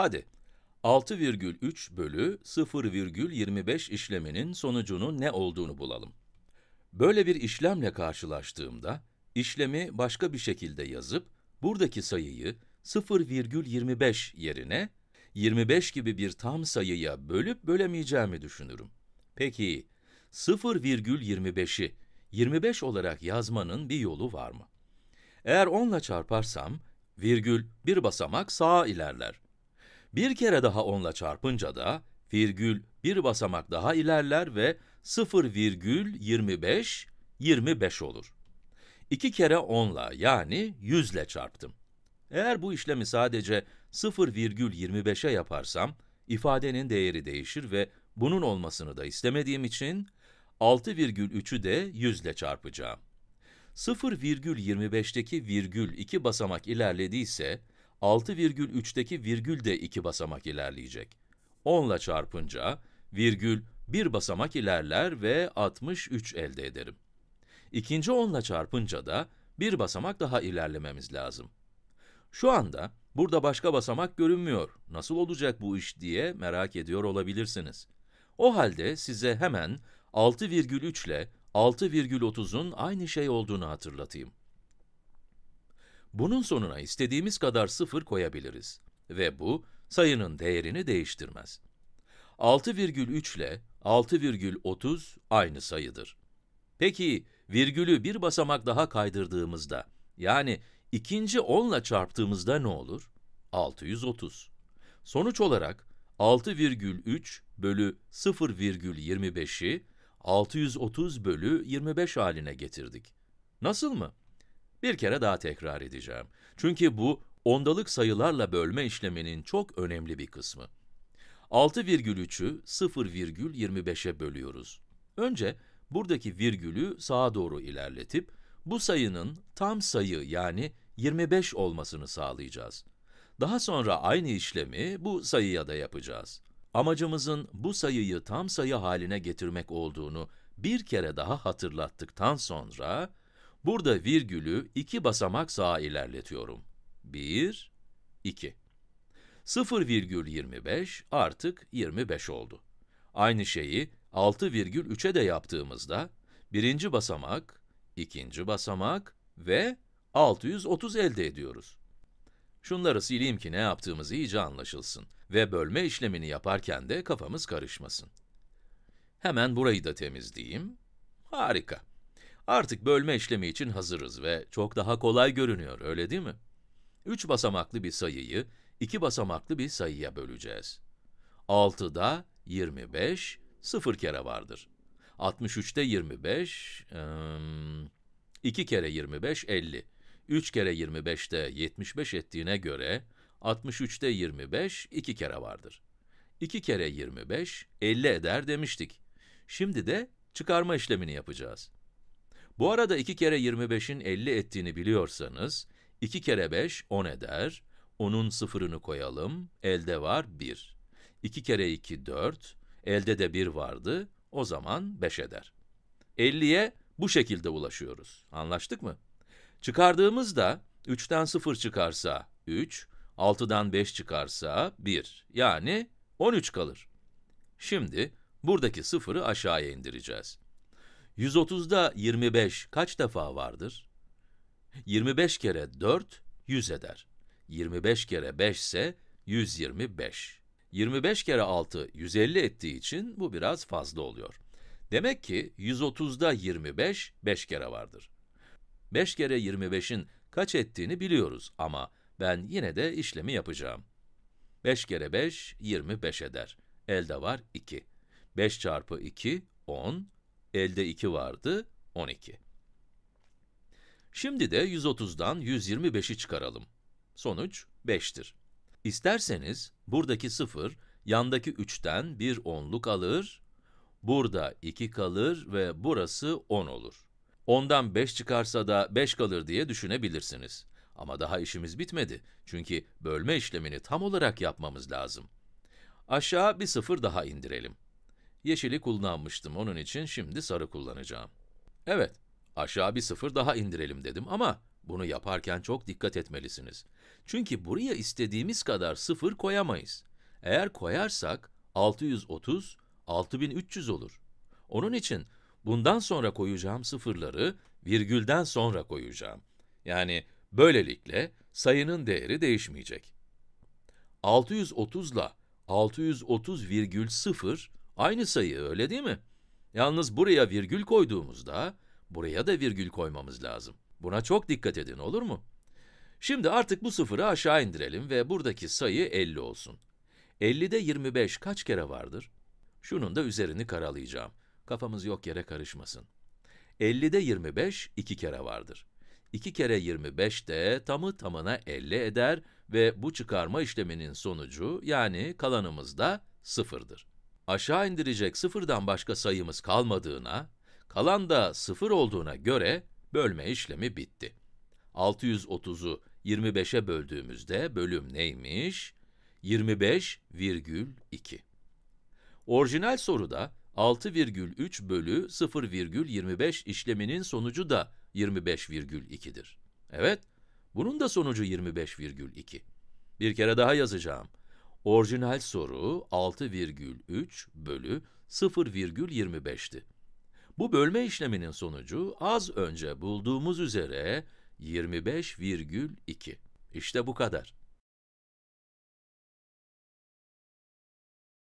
Hadi, 6,3 bölü 0,25 işleminin sonucunun ne olduğunu bulalım. Böyle bir işlemle karşılaştığımda, işlemi başka bir şekilde yazıp, buradaki sayıyı 0,25 yerine 25 gibi bir tam sayıya bölüp bölemeyeceğimi düşünürüm. Peki, 0,25'i 25 olarak yazmanın bir yolu var mı? Eğer 10 ile çarparsam, virgül bir basamak sağa ilerler. Bir kere daha onla çarpınca da virgül bir basamak daha ilerler ve 0,25, 25 olur. İki kere onla yani 100 ile çarptım. Eğer bu işlemi sadece 0,25'e yaparsam, ifadenin değeri değişir ve bunun olmasını da istemediğim için 6,3'ü de 100 ile çarpacağım. 0,25'teki virgül 2 basamak ilerlediyse, 6,3'teki virgül de 2 basamak ilerleyecek. 10 ile çarpınca virgül 1 basamak ilerler ve 63 elde ederim. İkinci 10 ile çarpınca da 1 basamak daha ilerlememiz lazım. Şu anda burada başka basamak görünmüyor. Nasıl olacak bu iş diye merak ediyor olabilirsiniz. O halde size hemen 6,3 ile 6,30'un aynı şey olduğunu hatırlatayım. Bunun sonuna istediğimiz kadar sıfır koyabiliriz ve bu sayının değerini değiştirmez. 6,3 ile 6,30 aynı sayıdır. Peki virgülü bir basamak daha kaydırdığımızda, yani ikinci 10 ile çarptığımızda ne olur? 630. Sonuç olarak 6,3 bölü 0,25'i 630 bölü 25 haline getirdik. Nasıl mı? Bir kere daha tekrar edeceğim. Çünkü bu ondalık sayılarla bölme işleminin çok önemli bir kısmı. 6,3'ü 0,25'e bölüyoruz. Önce buradaki virgülü sağa doğru ilerletip bu sayının tam sayı yani 25 olmasını sağlayacağız. Daha sonra aynı işlemi bu sayıya da yapacağız. Amacımızın bu sayıyı tam sayı haline getirmek olduğunu bir kere daha hatırlattıktan sonra Burada virgülü iki basamak sağa ilerletiyorum. 1, 2. 0,25 artık 25 oldu. Aynı şeyi 6,3'e de yaptığımızda, birinci basamak, ikinci basamak ve 630 elde ediyoruz. Şunları sileyim ki ne yaptığımız iyice anlaşılsın ve bölme işlemini yaparken de kafamız karışmasın. Hemen burayı da temizleyeyim. Harika. Artık bölme işlemi için hazırız ve çok daha kolay görünüyor, öyle değil mi? 3 basamaklı bir sayıyı 2 basamaklı bir sayıya böleceğiz. 6'da 25, 0 kere vardır. 63'te 25, 2 kere 25, 50. 3 kere 25'te 75 ettiğine göre, 63'te 25, 2 kere vardır. 2 kere 25, 50 eder demiştik. Şimdi de çıkarma işlemini yapacağız. Bu arada 2 kere 25'in 50 ettiğini biliyorsanız, 2 kere 5 10 eder, 10'un sıfırını koyalım, elde var 1. 2 kere 2 4, elde de 1 vardı, o zaman 5 eder. 50'ye bu şekilde ulaşıyoruz. Anlaştık mı? Çıkardığımızda 3'ten 0 çıkarsa 3, 6'dan 5 çıkarsa 1, yani 13 kalır. Şimdi buradaki 0'ı aşağıya indireceğiz. 130'da 25 kaç defa vardır? 25 kere 4, 100 eder. 25 kere 5 ise 125. 25 kere 6, 150 ettiği için bu biraz fazla oluyor. Demek ki 130'da 25, 5 kere vardır. 5 kere 25'in kaç ettiğini biliyoruz ama ben yine de işlemi yapacağım. 5 kere 5, 25 eder. Elde var 2. 5 çarpı 2, 10. Elde 2 vardı, 12. Şimdi de 130'dan 125'i çıkaralım. Sonuç 5'tir. İsterseniz buradaki 0, yandaki 3'ten bir onluk alır, burada 2 kalır ve burası 10 olur. 10'dan 5 çıkarsa da 5 kalır diye düşünebilirsiniz. Ama daha işimiz bitmedi. Çünkü bölme işlemini tam olarak yapmamız lazım. Aşağı bir 0 daha indirelim. Yeşili kullanmıştım, onun için şimdi sarı kullanacağım. Evet, aşağı bir sıfır daha indirelim dedim ama bunu yaparken çok dikkat etmelisiniz. Çünkü buraya istediğimiz kadar sıfır koyamayız. Eğer koyarsak 630, 6300 olur. Onun için bundan sonra koyacağım sıfırları virgülden sonra koyacağım. Yani böylelikle sayının değeri değişmeyecek. 630 ile 630 virgül 630,0 Aynı sayı öyle değil mi? Yalnız buraya virgül koyduğumuzda, buraya da virgül koymamız lazım. Buna çok dikkat edin olur mu? Şimdi artık bu sıfırı aşağı indirelim ve buradaki sayı 50 olsun. 50'de 25 kaç kere vardır? Şunun da üzerini karalayacağım. Kafamız yok yere karışmasın. 50'de 25 2 kere vardır. 2 kere 25 de tamı tamına 50 eder ve bu çıkarma işleminin sonucu yani kalanımız da sıfırdır aşağı indirecek sıfırdan başka sayımız kalmadığına, kalan da sıfır olduğuna göre bölme işlemi bitti. 630'u 25'e böldüğümüzde bölüm neymiş? 25,2. Orijinal soruda 6,3 bölü 0,25 işleminin sonucu da 25,2'dir. Evet, bunun da sonucu 25,2. Bir kere daha yazacağım. Orijinal soru 6,3 bölü 0,25'ti. Bu bölme işleminin sonucu az önce bulduğumuz üzere 25,2. İşte bu kadar.